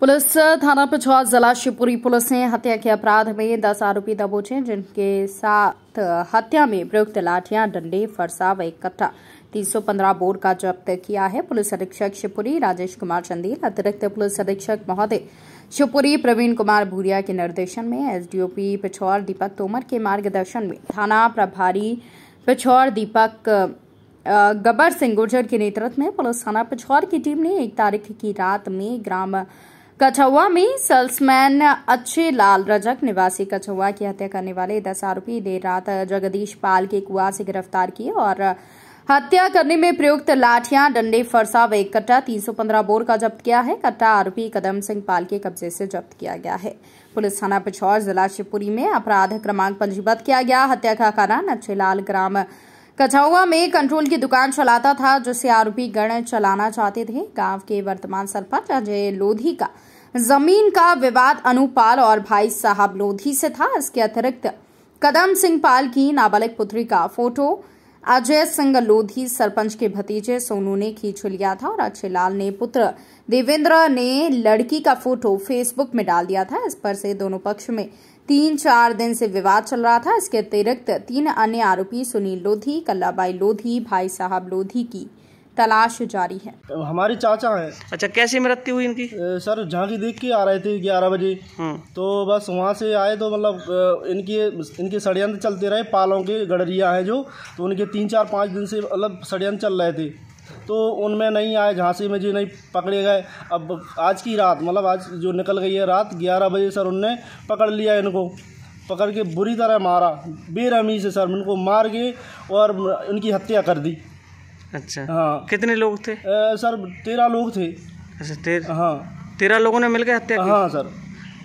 Police थाना पिछुआ जिला Shivpuri police ने हत्या के अपराध में दस आरोपी दबोचे जिनके साथ हत्या में प्रयुक्त लाठियां डंडे फरसा व सौ पंद्रह बोर का जब्त किया है पुलिस अधीक्षक शिवपुरी राजेश कुमार चंदेल अतिरिक्त पुलिस अधीक्षक महोदय शिवपुरी प्रवीण कुमार भूरिया के निर्देशन में एसडीओपी पिछौर दीपक तोमर के मार्गदर्शन में थाना प्रभारी पिछौर दीपक गबर सिंह गुर्जर के नेतृत्व में पुलिस थाना पिछौर की टीम ने एक तारीख की रात में ग्राम कछुआ में सेल्समैन अच्छे लाल रजक निवासी कछुआ की हत्या करने वाले दस आरोपी देर रात जगदीश पाल के कुआ से गिरफ्तार किए और हत्या करने में प्रयुक्त लाठियां डंडे फरसा व एक कट्टा 315 बोर का जब्त किया है कट्टा आरोपी कदम सिंह पाल के कब्जे से जब्त किया गया है पुलिस थाना पिछौर जिला शिवपुरी में अपराध क्रमांक पंजीबद्ध किया गया हत्या का कारण अच्छे लाल ग्राम कछौआ में कंट्रोल की दुकान चलाता था जिसे आरोपी गण चलाना चाहते थे गांव के वर्तमान सरपंच अजय लोधी का जमीन का विवाद अनुपाल और भाई साहब लोधी से था इसके अतिरिक्त कदम सिंह पाल की नाबालिग पुत्री का फोटो अजय सिंह लोधी सरपंच के भतीजे सोनू ने खींच लिया था और अक्षय लाल ने पुत्र देवेंद्र ने लड़की का फोटो फेसबुक में डाल दिया था इस पर से दोनों पक्ष में तीन चार दिन से विवाद चल रहा था इसके अतिरिक्त तीन अन्य आरोपी सुनील लोधी कल्लाबाई लोधी भाई साहब लोधी की तलाश जारी है हमारे चाचा हैं अच्छा कैसी मृत्यु हुई इनकी ए, सर झांकी देख के आ रहे थे ग्यारह बजे हम्म। तो बस वहाँ से आए तो मतलब इनके इनके षडयंत्र चलते रहे पालों के गडरिया हैं जो तो उनके तीन चार पाँच दिन से मतलब षडयंत्र चल रहे थे तो उनमें नहीं आए झांसी में जी नहीं पकड़े गए अब आज की रात मतलब आज जो निकल गई है रात ग्यारह बजे सर उनने पकड़ लिया इनको पकड़ के बुरी तरह मारा बेरहमी से सर उनको मार के और उनकी हत्या कर दी अच्छा हाँ कितने लोग थे सर तेरह लोग थे अच्छा तेर हाँ तेरह लोगों ने मिलकर हत्या की हाँ सर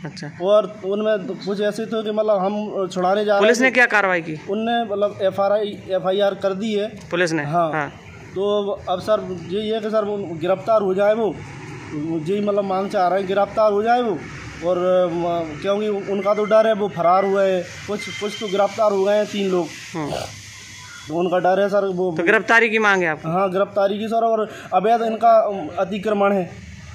अच्छा और उनमें कुछ ऐसे थे कि मतलब हम छुड़ाने जा रहे पुलिस ने क्या कार्रवाई की उनने मतलब F R I F I R कर दी है पुलिस ने हाँ, हाँ। तो अब सर यही है कि सर गिरफ्तार हो जाए वो यही मतलब मांग चाह रहे हैं गिरफ्तार हो जाए वो और क्योंकि उनका तो डर है वो फरार हुए हैं कुछ कुछ तो गिरफ्तार हो गए हैं तीन लोग हम्म। उनका डर है सर वो तो गिरफ्तारी की मांग है आप हाँ गिरफ्तारी की सर और अवैध इनका अतिक्रमण है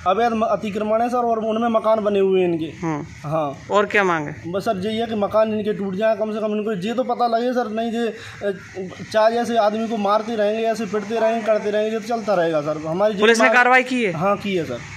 अवैध अतिक्रमण है सर और उनमें मकान बने हुए हैं इनके हम्म। हाँ और क्या मांग है बस सर यही है कि मकान इनके टूट जाए कम से कम इनको ये तो पता लगे सर नहीं ये चार जैसे आदमी को मारते रहेंगे ऐसे पिटते रहेंगे करते रहेंगे तो चलता रहेगा सर हमारी पुलिस ने कार्रवाई की है हाँ की है सर